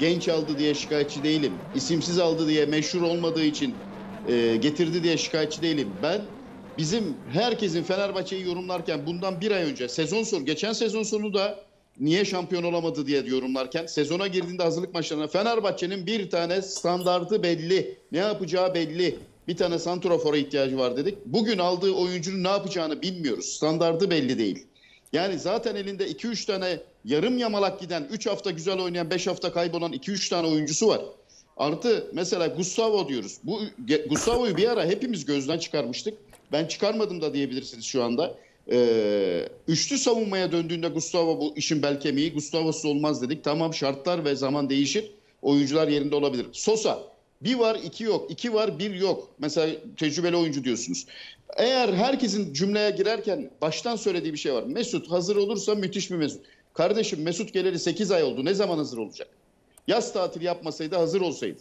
genç aldı diye şikayetçi değilim. İsimsiz aldı diye meşhur olmadığı için e, getirdi diye şikayetçi değilim. Ben bizim herkesin Fenerbahçe'yi yorumlarken bundan bir ay önce sezon sonu geçen sezon sonu da niye şampiyon olamadı diye yorumlarken sezona girdiğinde hazırlık maçlarına Fenerbahçe'nin bir tane standardı belli. Ne yapacağı belli. Bir tane santrofora ihtiyacı var dedik. Bugün aldığı oyuncunun ne yapacağını bilmiyoruz. Standardı belli değil. Yani zaten elinde 2-3 tane yarım yamalak giden, 3 hafta güzel oynayan, 5 hafta kaybolan 2-3 tane oyuncusu var. Artı mesela Gustavo diyoruz. Bu Gustavo'yu bir ara hepimiz gözden çıkarmıştık. Ben çıkarmadım da diyebilirsiniz şu anda. Ee, üçlü savunmaya döndüğünde Gustavo bu işin bel kemiği. Gustavo'suz olmaz dedik. Tamam şartlar ve zaman değişir. Oyuncular yerinde olabilir. Sosa bir var iki yok. iki var bir yok. Mesela tecrübeli oyuncu diyorsunuz. Eğer herkesin cümleye girerken baştan söylediği bir şey var. Mesut hazır olursa müthiş bir Mesut. Kardeşim Mesut geleli 8 ay oldu. Ne zaman hazır olacak? Yaz tatili yapmasaydı hazır olsaydı.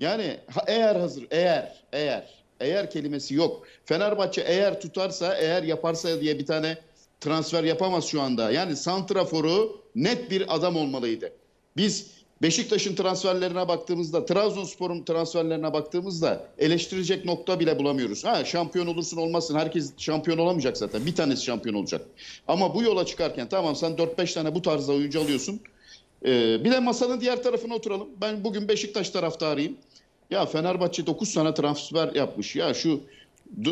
Yani eğer hazır, eğer, eğer, eğer kelimesi yok. Fenerbahçe eğer tutarsa, eğer yaparsa diye bir tane transfer yapamaz şu anda. Yani santraforu net bir adam olmalıydı. Biz Beşiktaş'ın transferlerine baktığımızda, Trabzonspor'un transferlerine baktığımızda eleştirecek nokta bile bulamıyoruz. Ha şampiyon olursun olmasın, Herkes şampiyon olamayacak zaten. Bir tanesi şampiyon olacak. Ama bu yola çıkarken tamam sen 4-5 tane bu tarzda oyuncu alıyorsun. Ee, bir de masanın diğer tarafına oturalım. Ben bugün Beşiktaş taraftarıyım. Ya Fenerbahçe 9 tane transfer yapmış. Ya şu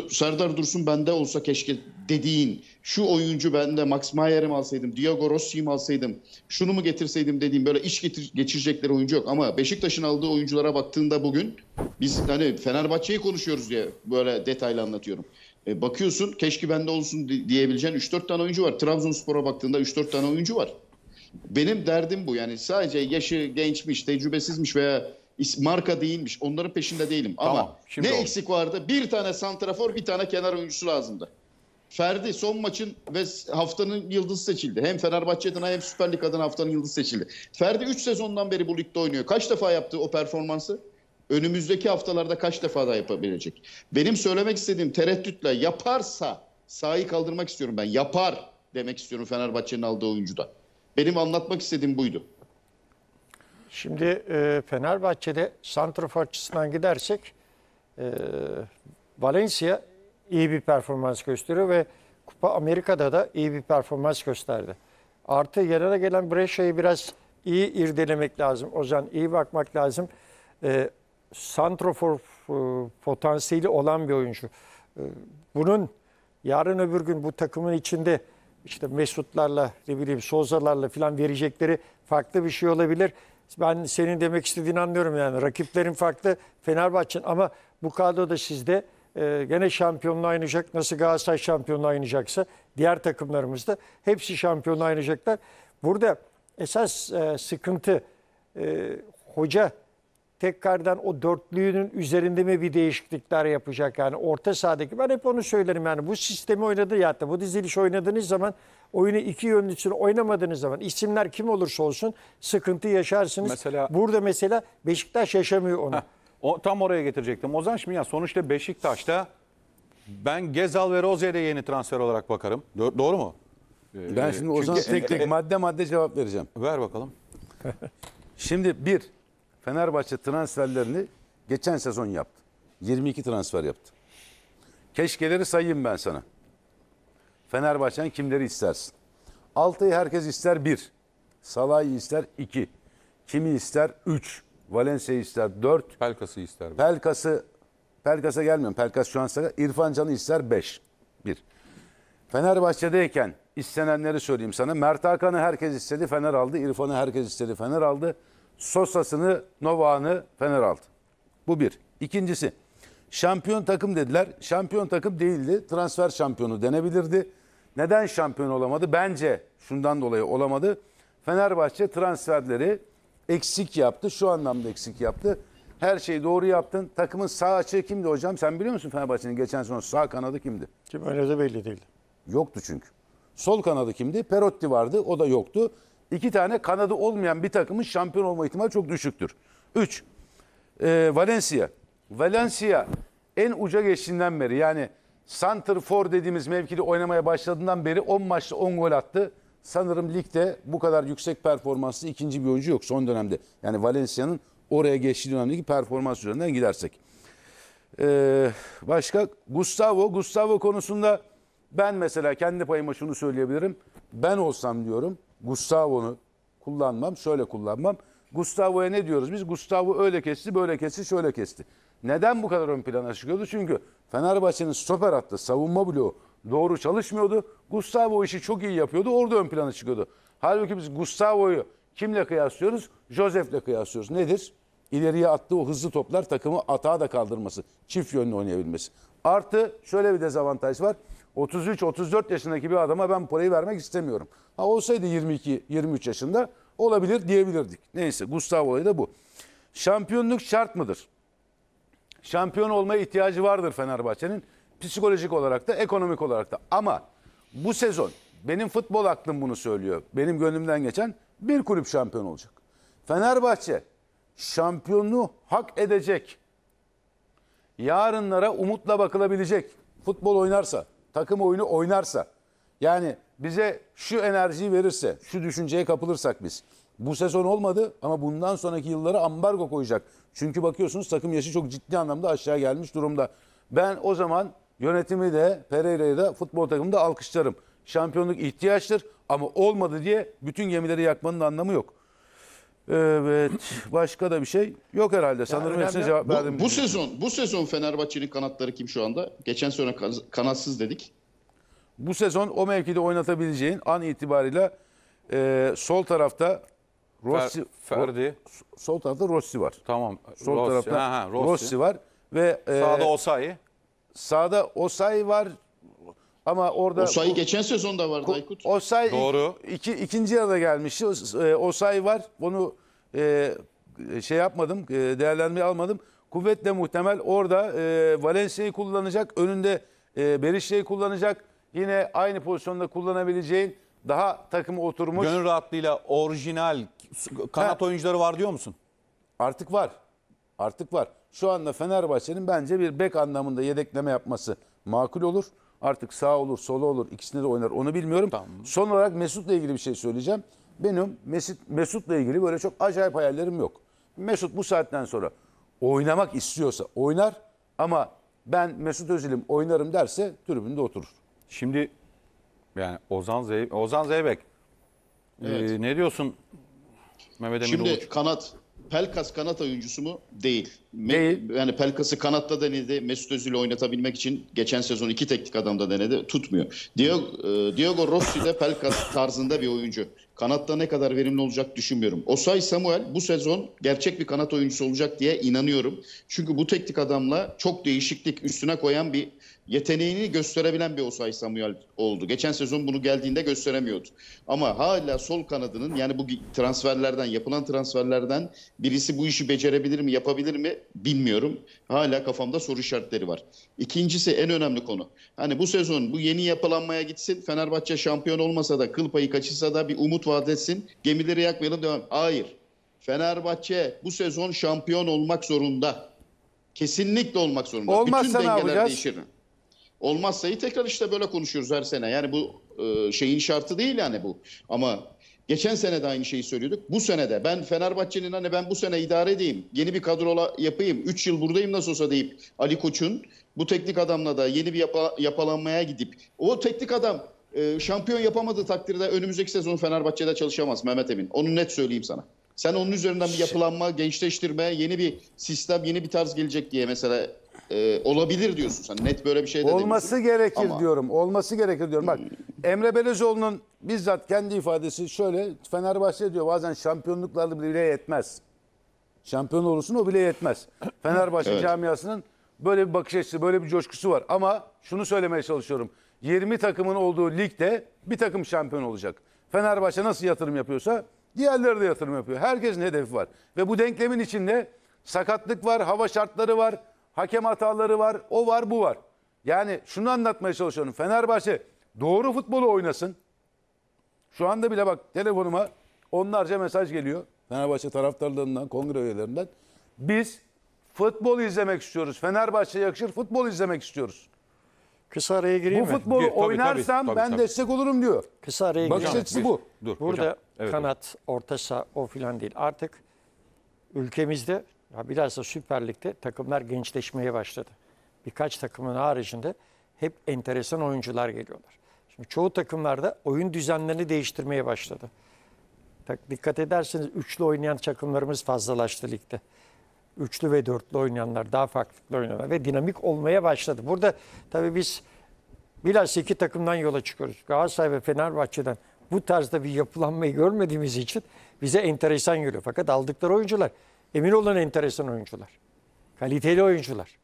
Serdar Dursun bende olsa keşke dediğin şu oyuncu bende Max Mayer'i alsaydım, Diego Rossi'yi alsaydım, şunu mu getirseydim dediğim böyle iş getir, geçirecekleri oyuncu yok. Ama Beşiktaş'ın aldığı oyunculara baktığında bugün biz hani Fenerbahçe'yi konuşuyoruz diye böyle detaylı anlatıyorum. E, bakıyorsun keşke bende olsun diyebileceğin 3-4 tane oyuncu var. Trabzonspor'a baktığında 3-4 tane oyuncu var. Benim derdim bu yani sadece yaşı gençmiş, tecrübesizmiş veya marka değilmiş. Onların peşinde değilim. Ama tamam, ne oldu. eksik vardı? Bir tane santrafor, bir tane kenar oyuncusu lazımdı. Ferdi son maçın ve haftanın yıldızı seçildi. Hem Fenerbahçe adına hem Süper Lig adına haftanın yıldızı seçildi. Ferdi 3 sezondan beri bu ligde oynuyor. Kaç defa yaptı o performansı? Önümüzdeki haftalarda kaç defa daha yapabilecek? Benim söylemek istediğim tereddütle yaparsa sahayı kaldırmak istiyorum ben. Yapar demek istiyorum Fenerbahçe'nin aldığı oyuncuda. Benim anlatmak istediğim buydu. Şimdi e, Fenerbahçe'de santrafor açısından gidersek e, Valencia iyi bir performans gösteriyor ve Kupa Amerika'da da iyi bir performans gösterdi. Artı yanına gelen Breşe'yi biraz iyi irdelemek lazım. Ozan iyi bakmak lazım. E, santrofor e, potansiyeli olan bir oyuncu. E, bunun yarın öbür gün bu takımın içinde işte Mesutlarla ne bileyim Soza'larla falan verecekleri farklı bir şey olabilir. Ben senin demek istediğini anlıyorum yani. Rakiplerin farklı Fenerbahçe'nin ama bu kadroda sizde e, gene şampiyonla oynayacak. Nasıl Galatasaray şampiyonla oynayacaksa diğer takımlarımızda hepsi şampiyonla oynayacaklar. Burada esas e, sıkıntı e, hoca tekrardan o dörtlüğünün üzerinde mi bir değişiklikler yapacak yani orta sahadaki ben hep onu söylerim yani bu sistemi oynadı ya da bu diziliş oynadığınız zaman oyunu iki yönlü için oynamadığınız zaman isimler kim olursa olsun sıkıntı yaşarsınız. Mesela- Burada mesela Beşiktaş yaşamıyor onu. Heh, O, tam oraya getirecektim. Ozan şimdi ya sonuçta Beşiktaş'ta ben Gezal ve Rozier'e yeni transfer olarak bakarım. Do- doğru mu? Ben şimdi ee, Ozan çünkü- tek tek e, e, madde madde cevap vereceğim. Ver bakalım. Şimdi bir, Fenerbahçe transferlerini geçen sezon yaptı. 22 transfer yaptı. Keşkeleri sayayım ben sana. Fenerbahçe'nin kimleri istersin? Altay'ı herkes ister bir, Salah'ı ister iki, Kimi ister üç, Valencia ister dört, Pelkas'ı ister. mi? Pelkas'ı Pelkas'a gelmiyorum. Pelkas şu an sakat. İrfan Can'ı ister beş. Bir. Fenerbahçe'deyken istenenleri söyleyeyim sana. Mert Hakan'ı herkes istedi Fener aldı. İrfan'ı herkes istedi Fener aldı. Sosa'sını, Nova'nı Fener aldı. Bu bir. İkincisi şampiyon takım dediler. Şampiyon takım değildi. Transfer şampiyonu denebilirdi. Neden şampiyon olamadı? Bence şundan dolayı olamadı. Fenerbahçe transferleri eksik yaptı. Şu anlamda eksik yaptı. Her şeyi doğru yaptın. Takımın sağ açığı kimdi hocam? Sen biliyor musun Fenerbahçe'nin geçen sezon sağ kanadı kimdi? Kim öyle de belli değil. Yoktu çünkü. Sol kanadı kimdi? Perotti vardı. O da yoktu. İki tane kanadı olmayan bir takımın şampiyon olma ihtimali çok düşüktür. Üç, e, Valencia. Valencia en uca geçtiğinden beri yani Center for dediğimiz mevkide oynamaya başladığından beri 10 maçta 10 gol attı. Sanırım ligde bu kadar yüksek performanslı ikinci bir oyuncu yok son dönemde. Yani Valencia'nın oraya geçtiği dönemdeki performans üzerinden gidersek. Ee, başka Gustavo. Gustavo konusunda ben mesela kendi payıma şunu söyleyebilirim. Ben olsam diyorum Gustavo'nu kullanmam, şöyle kullanmam. Gustavo'ya ne diyoruz biz? Gustavo öyle kesti, böyle kesti, şöyle kesti. Neden bu kadar ön plana çıkıyordu? Çünkü Fenerbahçe'nin stoper hattı, savunma bloğu doğru çalışmıyordu. Gustavo işi çok iyi yapıyordu. Orada ön plana çıkıyordu. Halbuki biz Gustavo'yu kimle kıyaslıyoruz? Josef'le kıyaslıyoruz. Nedir? İleriye attığı o hızlı toplar takımı atağa da kaldırması. Çift yönlü oynayabilmesi. Artı şöyle bir dezavantaj var. 33-34 yaşındaki bir adama ben parayı vermek istemiyorum. Ha olsaydı 22-23 yaşında olabilir diyebilirdik. Neyse Gustavo olayı da bu. Şampiyonluk şart mıdır? şampiyon olmaya ihtiyacı vardır Fenerbahçe'nin. Psikolojik olarak da ekonomik olarak da. Ama bu sezon benim futbol aklım bunu söylüyor. Benim gönlümden geçen bir kulüp şampiyon olacak. Fenerbahçe şampiyonluğu hak edecek. Yarınlara umutla bakılabilecek. Futbol oynarsa, takım oyunu oynarsa. Yani bize şu enerjiyi verirse, şu düşünceye kapılırsak biz bu sezon olmadı ama bundan sonraki yıllara ambargo koyacak. Çünkü bakıyorsunuz takım yaşı çok ciddi anlamda aşağı gelmiş durumda. Ben o zaman yönetimi de Pereira'yı da futbol takımını da alkışlarım. Şampiyonluk ihtiyaçtır ama olmadı diye bütün gemileri yakmanın anlamı yok. Evet. Başka da bir şey yok herhalde. Sanırım hepsine cevap verdim. Bu, bu sezon bu sezon Fenerbahçe'nin kanatları kim şu anda? Geçen sene kanatsız dedik. Bu sezon o mevkide oynatabileceğin an itibariyle e, sol tarafta Rossi, Ferdi. Sol tarafta Rossi var. Tamam. Sol Rossi, tarafta ha, Rossi. Rossi var ve e, sağda Osayi. Sağda Osayi var. Ama orada Osayi geçen sezon da vardı Aykut. Osayi Doğru. Iki, ikinci yarıda gelmişti. E, Osayi var. Bunu e, şey yapmadım, e, değerlendirmeyi almadım. Kuvvetle muhtemel orada e, Valencia'yı kullanacak. Önünde e, Berişe'yi kullanacak. Yine aynı pozisyonda kullanabileceğin daha takımı oturmuş. Gönül rahatlığıyla orijinal kanat ha. oyuncuları var diyor musun? Artık var. Artık var. Şu anda Fenerbahçe'nin bence bir bek anlamında yedekleme yapması makul olur. Artık sağ olur, sola olur, ikisini de oynar. Onu bilmiyorum. Tamam. Son olarak Mesut'la ilgili bir şey söyleyeceğim. Benim Mesut Mesut'la ilgili böyle çok acayip hayallerim yok. Mesut bu saatten sonra oynamak istiyorsa oynar ama ben Mesut Özil'im oynarım derse tribünde oturur. Şimdi yani Ozan Zey Ozan Zeybek. Ee, evet. Ee, ne diyorsun Mehmet Emin Şimdi Uluç? kanat Pelkas kanat oyuncusu mu? Değil. Değil. Yani Pelkas'ı kanatta denedi. Mesut Özil'i oynatabilmek için geçen sezon iki teknik adamda denedi. Tutmuyor. Diego, e, Diego Rossi de Pelkas tarzında bir oyuncu kanatta ne kadar verimli olacak düşünmüyorum. Osay Samuel bu sezon gerçek bir kanat oyuncusu olacak diye inanıyorum. Çünkü bu teknik adamla çok değişiklik üstüne koyan bir yeteneğini gösterebilen bir Osay Samuel oldu. Geçen sezon bunu geldiğinde gösteremiyordu. Ama hala sol kanadının yani bu transferlerden yapılan transferlerden birisi bu işi becerebilir mi yapabilir mi bilmiyorum. Hala kafamda soru işaretleri var. İkincisi en önemli konu. Hani bu sezon bu yeni yapılanmaya gitsin. Fenerbahçe şampiyon olmasa da kıl payı kaçırsa da bir umut vaat etsin. Gemileri yakmayalım devam. Hayır. Fenerbahçe bu sezon şampiyon olmak zorunda. Kesinlikle olmak zorunda. Olmazsa Bütün dengeler ne değişir. Olmazsa tekrar işte böyle konuşuyoruz her sene. Yani bu e, şeyin şartı değil yani bu. Ama Geçen sene de aynı şeyi söylüyorduk. Bu sene de ben Fenerbahçe'nin hani ben bu sene idare edeyim, yeni bir kadrola yapayım, 3 yıl buradayım nasıl olsa deyip Ali Koç'un bu teknik adamla da yeni bir yapa, yapalanmaya gidip o teknik adam e, şampiyon yapamadığı takdirde önümüzdeki sezon Fenerbahçe'de çalışamaz Mehmet Emin. Onu net söyleyeyim sana. Sen onun üzerinden bir şey- yapılanma, gençleştirme, yeni bir sistem, yeni bir tarz gelecek diye mesela e, olabilir diyorsun sen. Net böyle bir şey de Olması demiyorsun. gerekir Ama- diyorum. Olması gerekir diyorum. Bak Emre Belezoğlu'nun bizzat kendi ifadesi şöyle. Fenerbahçe diyor bazen şampiyonluklarla bile yetmez. Şampiyon olursun o bile yetmez. Fenerbahçe Evet. camiasının böyle bir bakış açısı, böyle bir coşkusu var. Ama şunu söylemeye çalışıyorum. 20 takımın olduğu ligde bir takım şampiyon olacak. Fenerbahçe nasıl yatırım yapıyorsa diğerleri de yatırım yapıyor. Herkesin hedefi var. Ve bu denklemin içinde sakatlık var, hava şartları var, Hakem hataları var. O var bu var. Yani şunu anlatmaya çalışıyorum. Fenerbahçe doğru futbolu oynasın. Şu anda bile bak telefonuma onlarca mesaj geliyor. Fenerbahçe taraftarlarından, kongre üyelerinden. Biz futbol izlemek istiyoruz. Fenerbahçe yakışır futbol izlemek istiyoruz. Kısa araya gireyim bu mi? Bu futbolu tabii, oynarsam tabii, ben tabii. destek olurum diyor. Kısa araya Bakış gireyim. açısı bu. Dur, Burada hocam. Evet, kanat, orta saha o filan değil. Artık ülkemizde ya biraz da Süper Lig'de takımlar gençleşmeye başladı. Birkaç takımın haricinde hep enteresan oyuncular geliyorlar. Şimdi çoğu takımlarda oyun düzenlerini değiştirmeye başladı. Tak, dikkat ederseniz üçlü oynayan takımlarımız fazlalaştı ligde. Üçlü ve dörtlü oynayanlar daha farklı oynuyorlar ve dinamik olmaya başladı. Burada tabii biz bilhassa iki takımdan yola çıkıyoruz. Galatasaray ve Fenerbahçe'den bu tarzda bir yapılanmayı görmediğimiz için bize enteresan geliyor. Fakat aldıkları oyuncular Emin olun enteresan oyuncular. Kaliteli oyuncular.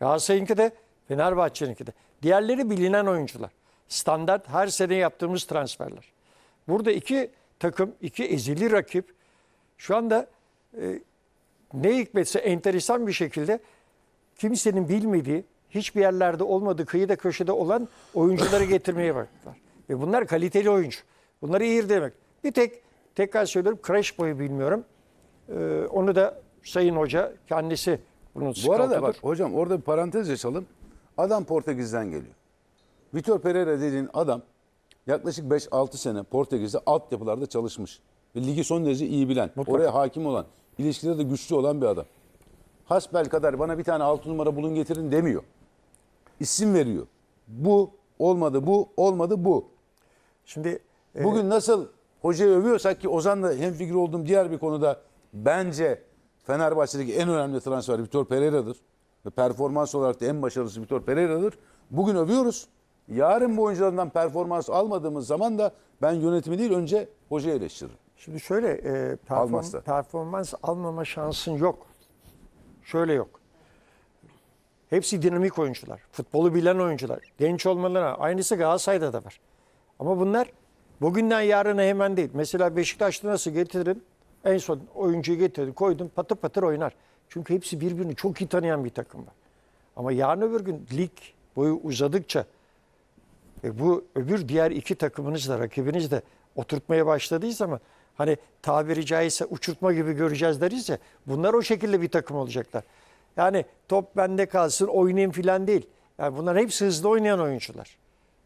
Galatasaray'ınki de Fenerbahçe'ninki de. Diğerleri bilinen oyuncular. Standart her sene yaptığımız transferler. Burada iki takım, iki ezili rakip şu anda e, ne hikmetse enteresan bir şekilde kimsenin bilmediği, hiçbir yerlerde olmadığı, kıyıda köşede olan oyuncuları getirmeye baktılar. Ve bunlar kaliteli oyuncu. Bunları iyi demek. Bir tek tekrar söylüyorum crash boyu bilmiyorum. Ee, onu da Sayın Hoca kendisi bunu Bu arada bak hocam orada bir parantez açalım. Adam Portekiz'den geliyor. Vitor Pereira dediğin adam yaklaşık 5-6 sene Portekiz'de alt yapılarda çalışmış. Ve ligi son derece iyi bilen, Mutlaka. oraya hakim olan, ilişkileri de güçlü olan bir adam. Hasbel kadar bana bir tane 6 numara bulun getirin demiyor. İsim veriyor. Bu olmadı, bu olmadı, bu. Şimdi e, Bugün nasıl hocayı övüyorsak ki Ozan'la hemfikir olduğum diğer bir konuda Bence Fenerbahçe'deki en önemli transfer Vitor Pereira'dır. Ve performans olarak da en başarılısı Vitor Pereira'dır. Bugün övüyoruz. Yarın bu oyuncularından performans almadığımız zaman da ben yönetimi değil önce hocayı eleştiririm. Şimdi şöyle e, perform, performans almama şansın yok. Şöyle yok. Hepsi dinamik oyuncular. Futbolu bilen oyuncular. Genç olmalarına. Aynısı Galatasaray'da da var. Ama bunlar bugünden yarına hemen değil. Mesela Beşiktaş'ta nasıl getirin? En son oyuncuyu getirdim, koydum, patır patır oynar. Çünkü hepsi birbirini çok iyi tanıyan bir takım var. Ama yarın öbür gün lig boyu uzadıkça e, bu öbür diğer iki takımınız da rakibiniz de oturtmaya başladıysa ama hani tabiri caizse uçurtma gibi göreceğiz deriz ya bunlar o şekilde bir takım olacaklar. Yani top bende kalsın oynayayım filan değil. Yani bunlar hepsi hızlı oynayan oyuncular.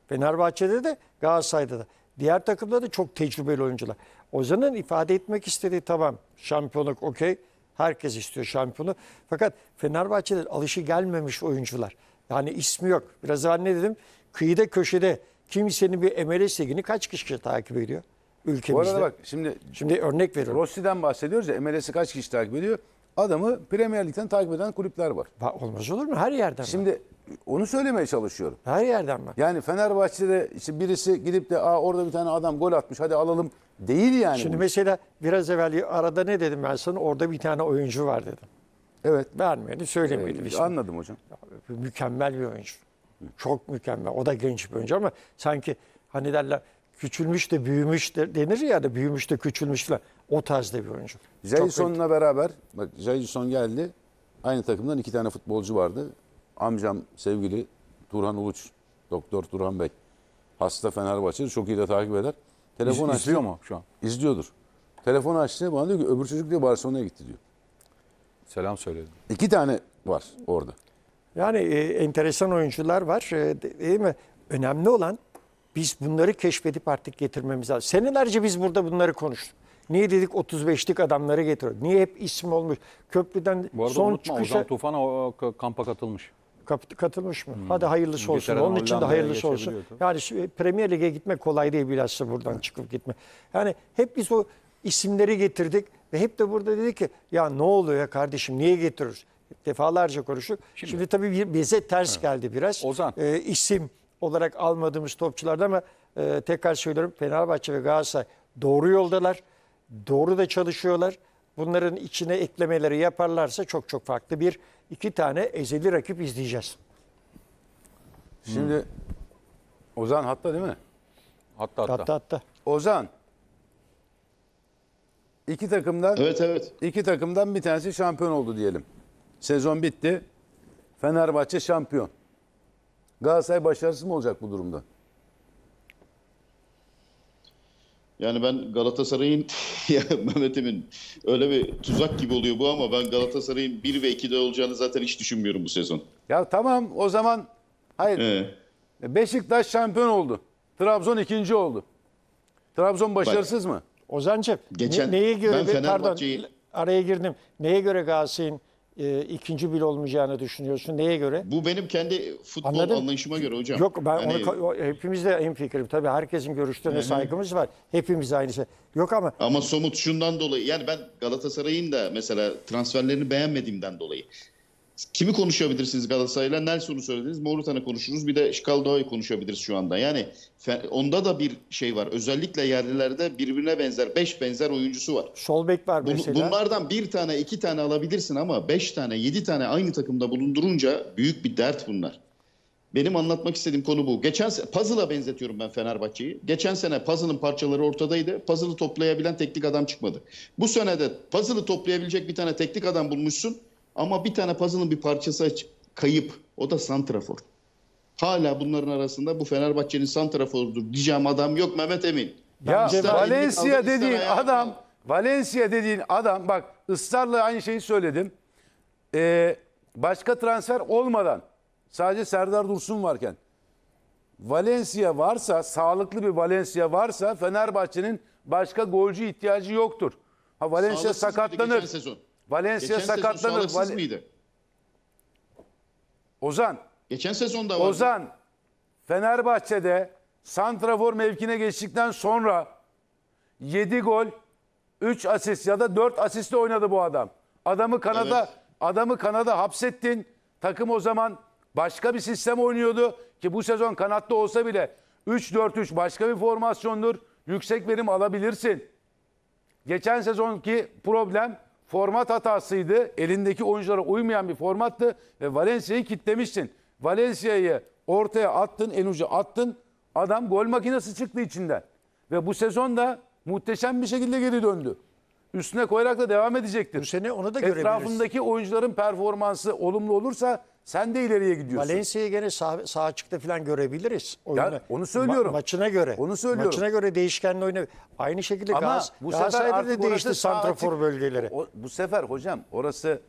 Fenerbahçe'de de Galatasaray'da da. Diğer takımda da çok tecrübeli oyuncular. Ozan'ın ifade etmek istediği tamam şampiyonluk okey. Herkes istiyor şampiyonu. Fakat Fenerbahçe'de alışı gelmemiş oyuncular. Yani ismi yok. Biraz daha ne dedim? Kıyıda köşede kimsenin bir MLS ligini kaç kişi takip ediyor ülkemizde? Bu arada bak şimdi, şimdi örnek veriyorum. Rossi'den bahsediyoruz ya MLS'i kaç kişi takip ediyor? Adamı Premier Lig'den takip eden kulüpler var. Ba olmaz olur mu? Her yerden Şimdi var. onu söylemeye çalışıyorum. Her yerden mi? Yani Fenerbahçe'de işte birisi gidip de Aa, orada bir tane adam gol atmış hadi alalım Değil yani. Şimdi bu. mesela biraz evvel arada ne dedim ben sana? Orada bir tane oyuncu var dedim. Evet. Vermeyeni söylemeyelim. Ee, Anladım hocam. Mükemmel bir oyuncu. Çok mükemmel. O da genç bir oyuncu ama sanki hani derler küçülmüş de büyümüş de denir ya da hani büyümüş de küçülmüş falan. O tarzda bir oyuncu. Jason'la beraber bak Jason geldi. Aynı takımdan iki tane futbolcu vardı. Amcam sevgili Turhan Uluç, Doktor Turhan Bey. Hasta Fenerbahçe'de çok iyi de takip eder. Telefon İz, açtı. mu şu an? İzliyordur. Telefon açtı bana diyor ki öbür çocuk diyor Barcelona'ya gitti diyor. Selam söyledi. İki tane var orada. Yani e, enteresan oyuncular var e, değil mi? Önemli olan biz bunları keşfedip artık getirmemiz lazım. Senelerce biz burada bunları konuştuk. Niye dedik 35'lik adamları getiriyor? Niye hep isim olmuş? Köprüden Bu arada son unutma çıkışa... Ozan Tufan kampa katılmış katılmış mı? Hmm. Hadi hayırlısı olsun. Onun için de hayırlısı olsun. Yani Premier Lig'e gitmek kolay değil bilhassa buradan evet. çıkıp gitme. Yani hep biz o isimleri getirdik ve hep de burada dedik ki ya ne oluyor ya kardeşim niye getiriyoruz? Defalarca konuştuk. Şimdi, Şimdi tabii bize ters evet. geldi biraz. Ozan. Ee, isim olarak almadığımız topçularda ama e, tekrar söylüyorum Fenerbahçe ve Galatasaray doğru yoldalar. Doğru da çalışıyorlar bunların içine eklemeleri yaparlarsa çok çok farklı bir iki tane ezeli rakip izleyeceğiz. Şimdi Ozan hatta değil mi? Hatta hatta. Hatta hatta. Ozan. İki takımdan Evet evet. iki takımdan bir tanesi şampiyon oldu diyelim. Sezon bitti. Fenerbahçe şampiyon. Galatasaray başarısız mı olacak bu durumda? Yani ben Galatasaray'ın Mehmet Emin öyle bir tuzak gibi oluyor bu ama ben Galatasaray'ın 1 ve 2'de olacağını zaten hiç düşünmüyorum bu sezon. Ya tamam o zaman hayır. Ee. Beşiktaş şampiyon oldu. Trabzon ikinci oldu. Trabzon başarısız Bak, mı? Ozancım geçen, ne, neye göre ben Fenerbahçe'yi... pardon araya girdim. Neye göre Galatasaray'ın e, ikinci bil olmayacağını düşünüyorsun. Neye göre? Bu benim kendi futbol Anladın? anlayışıma göre hocam. Yok ben yani... onu hepimiz de en fikrim tabii herkesin görüşlerine Hı saygımız var. Hepimiz aynı şey. Yok ama Ama somut şundan dolayı yani ben Galatasaray'ın da mesela transferlerini beğenmediğimden dolayı kimi konuşabilirsiniz Galatasaray'la? Nelson'u söylediniz. Morutan'ı konuşuruz. Bir de Şikaldoğa'yı konuşabiliriz şu anda. Yani onda da bir şey var. Özellikle yerlilerde birbirine benzer, beş benzer oyuncusu var. Solbek var mesela. Bun, bunlardan bir tane, iki tane alabilirsin ama beş tane, yedi tane aynı takımda bulundurunca büyük bir dert bunlar. Benim anlatmak istediğim konu bu. Geçen puzzle'a benzetiyorum ben Fenerbahçe'yi. Geçen sene puzzle'ın parçaları ortadaydı. Puzzle'ı toplayabilen teknik adam çıkmadı. Bu sene de puzzle'ı toplayabilecek bir tane teknik adam bulmuşsun. Ama bir tane puzzle'ın bir parçası kayıp. O da Santrafor. Hala bunların arasında bu Fenerbahçe'nin santraforudur diyeceğim adam yok Mehmet Emin. Ya işte Valencia dediğin adam Valencia dediğin adam bak ısrarla aynı şeyi söyledim. Ee, başka transfer olmadan sadece Serdar Dursun varken Valencia varsa sağlıklı bir Valencia varsa Fenerbahçe'nin başka golcü ihtiyacı yoktur. Ha Valencia Sağlıksız sakatlanır. Sezon. Valencia Geçen sakatlanır. Val Ozan. Geçen sezonda vardı. Ozan Fenerbahçe'de santrafor mevkine geçtikten sonra 7 gol, 3 asist ya da 4 asistle oynadı bu adam. Adamı Kanada evet. adamı Kanada hapsettin. Takım o zaman başka bir sistem oynuyordu ki bu sezon kanatta olsa bile 3-4-3 başka bir formasyondur. Yüksek verim alabilirsin. Geçen sezonki problem format hatasıydı. Elindeki oyunculara uymayan bir formattı ve Valencia'yı kitlemiştin. Valencia'yı ortaya attın, en ucu attın. Adam gol makinesi çıktı içinden. Ve bu sezon da muhteşem bir şekilde geri döndü. Üstüne koyarak da devam edecektir. Bu sene onu da görebiliriz. Etrafındaki oyuncuların performansı olumlu olursa sen de ileriye gidiyorsun. Valencia'yı gene sağ, sağ açıkta falan görebiliriz. Oyunu. Ya, onu söylüyorum. Ma maçına göre. Onu söylüyorum. Maçına göre değişkenli oyunu. Aynı şekilde Ama Gaz, bu sefer de değişti santrafor açık, bölgeleri. O, bu sefer hocam orası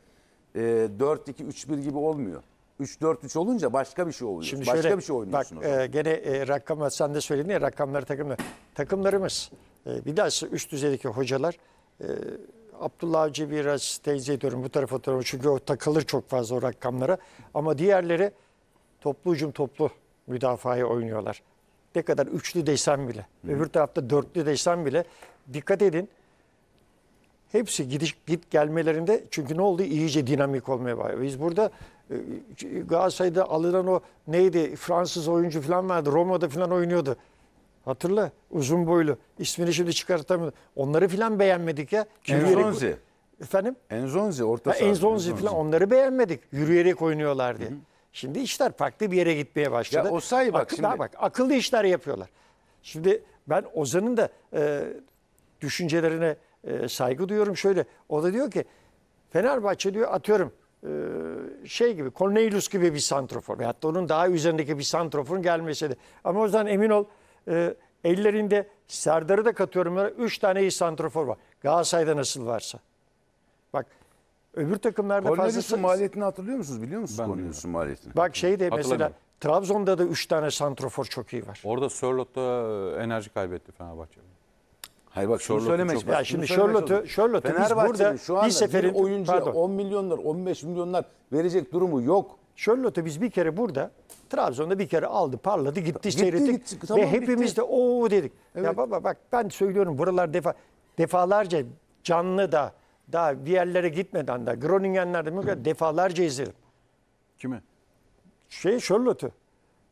e, 4-2-3-1 gibi olmuyor. 3-4-3 olunca başka bir şey oluyor. Şimdi başka şöyle, bir şey oynuyorsun. Bak e, gene e, rakam sen de söyledin ya rakamları takımlar. Takımlarımız e, daha üst düzeydeki hocalar e, Abdullah Avcı biraz teyze ediyorum bu tarafa oturuyorum çünkü o takılır çok fazla o rakamlara. Ama diğerleri toplu ucum toplu müdafaya oynuyorlar. Ne kadar üçlü desem bile, Hı. öbür tarafta dörtlü desem bile dikkat edin. Hepsi gidiş git gelmelerinde çünkü ne oldu iyice dinamik olmaya başladı. Biz burada e, Galatasaray'da alınan o neydi Fransız oyuncu falan vardı Roma'da falan oynuyordu. Hatırla uzun boylu. ismini şimdi çıkartamıyorum. Onları filan beğenmedik ya. Enzonzi. Efendim? Enzonzi orta saha. Enzonzi filan onları beğenmedik. Yürüyerek oynuyorlardı. Hı hı. Şimdi işler farklı bir yere gitmeye başladı. Ya o sayı bak Akıl, şimdi. Bak, akıllı işler yapıyorlar. Şimdi ben Ozan'ın da e, düşüncelerine e, saygı duyuyorum. Şöyle o da diyor ki Fenerbahçe diyor atıyorum e, şey gibi Cornelius gibi bir santrofor. Hatta onun daha üzerindeki bir santroforun gelmesi de. Ama Ozan emin ol e, ellerinde Serdar'ı da katıyorum. Üç tane iyi santrafor var. Galatasaray'da nasıl varsa. Bak öbür takımlarda fazlası... Cornelius'un maliyetini hatırlıyor musunuz? Biliyor musunuz Ben Cornelius'un maliyetini? Bak şey de mesela Trabzon'da da üç tane santrafor çok iyi var. Orada Sörlot'ta e, enerji kaybetti Fenerbahçe. Hayır bak şunu söylemek çok- Ya şimdi Charlotte'u- Charlotte'u biz burada bir seferin- oyuncu 10 milyonlar 15 milyonlar verecek durumu yok. Charlotte'u biz bir kere burada Trabzon'da bir kere aldı, parladı, gitti, gitti seyrettik. Gitti, tamam, ve hepimiz de o dedik. Evet. Ya baba bak ben söylüyorum buralar defa defalarca canlı da daha bir yerlere gitmeden de Groningenler'de mi defalarca izledim. Kimi? Şey Charlotte'u.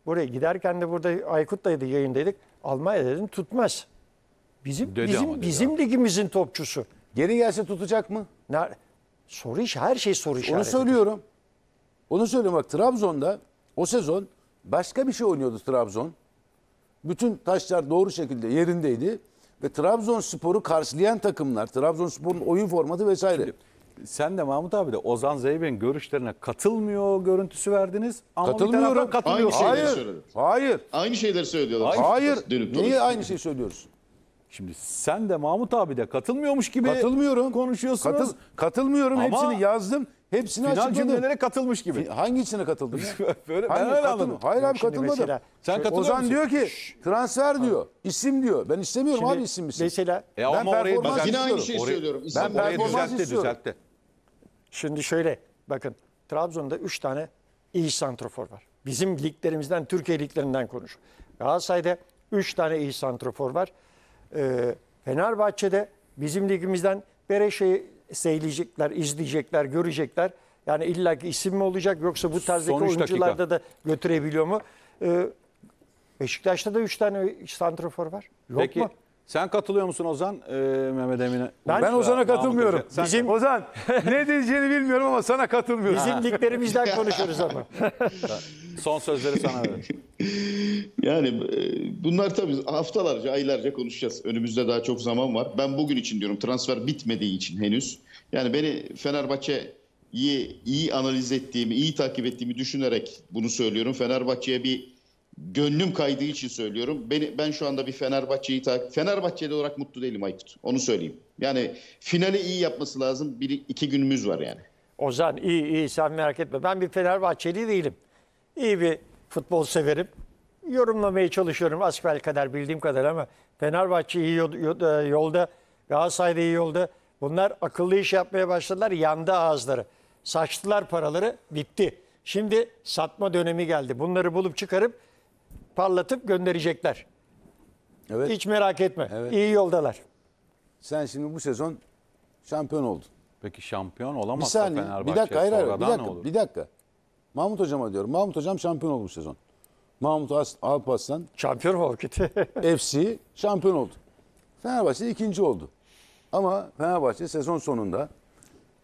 Buraya giderken de burada Aykut'taydı yayındaydık. Almanya dedim tutmaz. Bizim dedi bizim bizim ya. ligimizin topçusu. Geri gelse tutacak mı? Ne? Soru iş her şey soru işareti. Onu söylüyorum. Onu söylüyorum bak Trabzon'da o sezon başka bir şey oynuyordu Trabzon. Bütün taşlar doğru şekilde yerindeydi ve Trabzonspor'u karşılayan takımlar, Trabzonspor'un oyun formatı vesaire. Şimdi, sen de Mahmut abi de Ozan Zeybek'in görüşlerine katılmıyor görüntüsü verdiniz. Ama Katılmıyorum. Bir katılıyor. Aynı hayır, söyledim. hayır. Aynı şeyleri söylüyorlar. Hayır. hayır. Dönüp Niye aynı şeyi söylüyorsun? Şimdi sen de Mahmut abi de katılmıyormuş gibi Katılmıyorum. konuşuyorsunuz. Katıl, katılmıyorum. Ama... Hepsini yazdım. Hepsini Final açıkladı. cümlelere katılmış gibi. Hangisine katıldın? ya? Böyle, ben öyle katılma- anladım. Hayır abi katılmadım. mesela- Sen katılıyor Ozan musun? diyor ki transfer diyor. isim diyor. Ben istemiyorum abi isim misin? Mesela E ama ben orayı performans bakar- Yine aynı şeyi Orayı- söylüyorum. İsim Ben performans düzeltti, istiyorum. düzeltti. Şimdi şöyle bakın Trabzon'da 3 tane iyi santrofor var. Bizim liglerimizden, Türkiye liglerinden konuş. Galatasaray'da 3 tane iyi santrofor var. Ee, Fenerbahçe'de bizim ligimizden Bereşe'yi seyirleyecekler, izleyecekler, görecekler. Yani illa ki isim mi olacak yoksa bu tarzdaki oyuncularda da götürebiliyor mu? Ee, Beşiktaş'ta da 3 tane santrafor var. Yok Peki, mu? Sen katılıyor musun Ozan ee, Mehmet Emin'e? Ben, ben Ozan'a katılmıyorum. Sen, Bizim... Ozan ne diyeceğini bilmiyorum ama sana katılmıyorum. Bizim diklerimizden konuşuruz ama. Son sözleri sana veriyorum. Yani e, bunlar tabii haftalarca, aylarca konuşacağız. Önümüzde daha çok zaman var. Ben bugün için diyorum transfer bitmediği için henüz. Yani beni Fenerbahçe iyi, iyi analiz ettiğimi, iyi takip ettiğimi düşünerek bunu söylüyorum. Fenerbahçe'ye bir gönlüm kaydığı için söylüyorum. Beni, ben şu anda bir Fenerbahçe'yi takip... Fenerbahçeli olarak mutlu değilim Aykut. Onu söyleyeyim. Yani finali iyi yapması lazım. Bir, iki günümüz var yani. Ozan iyi iyi sen merak etme. Ben bir Fenerbahçeli değilim. İyi bir futbol severim. Yorumlamaya çalışıyorum asbel kadar bildiğim kadar ama Fenerbahçe iyi e, yolda, Galatasaray'da iyi yolda. Bunlar akıllı iş yapmaya başladılar. Yandı ağızları. Saçtılar paraları bitti. Şimdi satma dönemi geldi. Bunları bulup çıkarıp parlatıp gönderecekler. Evet. Hiç merak etme. Evet. İyi yoldalar. Sen şimdi bu sezon şampiyon oldun. Peki şampiyon Bir saniye. Fenerbahçe Bir dakika hayır hayır. Bir sonradan ne dakika. olur? Bir dakika. Mahmut hocama diyorum. Mahmut hocam şampiyon oldu bu sezon. Mahmut As- Alparslan Şampiyon Hawkit'i. FC şampiyon oldu. Fenerbahçe ikinci oldu. Ama Fenerbahçe sezon sonunda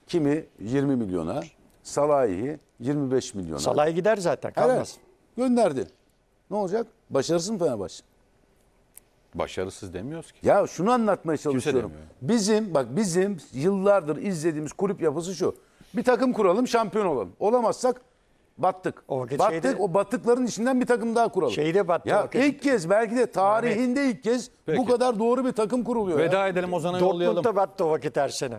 kimi 20 milyona, Salah'ı 25 milyona. Salay gider zaten Evet, gönderdi. Ne olacak? Başarısız mı Fenerbahçe? Başarısız demiyoruz ki. Ya şunu anlatmaya çalışıyorum. Bizim bak bizim yıllardır izlediğimiz kulüp yapısı şu. Bir takım kuralım şampiyon olalım. Olamazsak battık. O vakit battık şeyde, o battıkların içinden bir takım daha kuralım. Şeyde battı. Ya vakit. ilk kez belki de tarihinde ilk kez Peki. bu kadar doğru bir takım kuruluyor. Veda ya. edelim Ozan'a yollayalım. Dortmund'da battı o vakit her sene.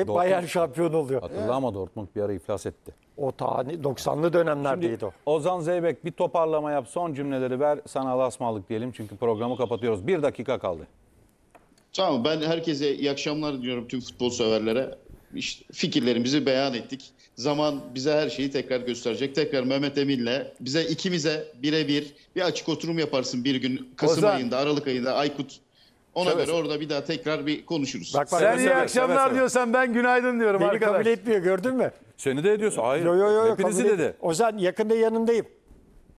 Hep Dortmund, Bayern şampiyon oluyor. Hatırla ama Dortmund bir ara iflas etti. O tani 90'lı dönemlerdeydi o. Ozan Zeybek bir toparlama yap son cümleleri ver sana Alasmalık diyelim çünkü programı kapatıyoruz. Bir dakika kaldı. Tamam ben herkese iyi akşamlar diyorum tüm futbol severlere. İşte fikirlerimizi beyan ettik. Zaman bize her şeyi tekrar gösterecek. Tekrar Mehmet Emin'le bize ikimize birebir bir açık oturum yaparsın bir gün Kasım Ozan. ayında, Aralık ayında Aykut ona Seve göre orada bir daha tekrar bir konuşuruz. Bak, bak, Sen iyi akşamlar diyorsan ben günaydın diyorum Beni arkadaş. kabul etmiyor gördün mü? Seni de ediyorsun. Hayır. Yo yo yo. Hepinizi dedi. Ozan yakında yanındayım.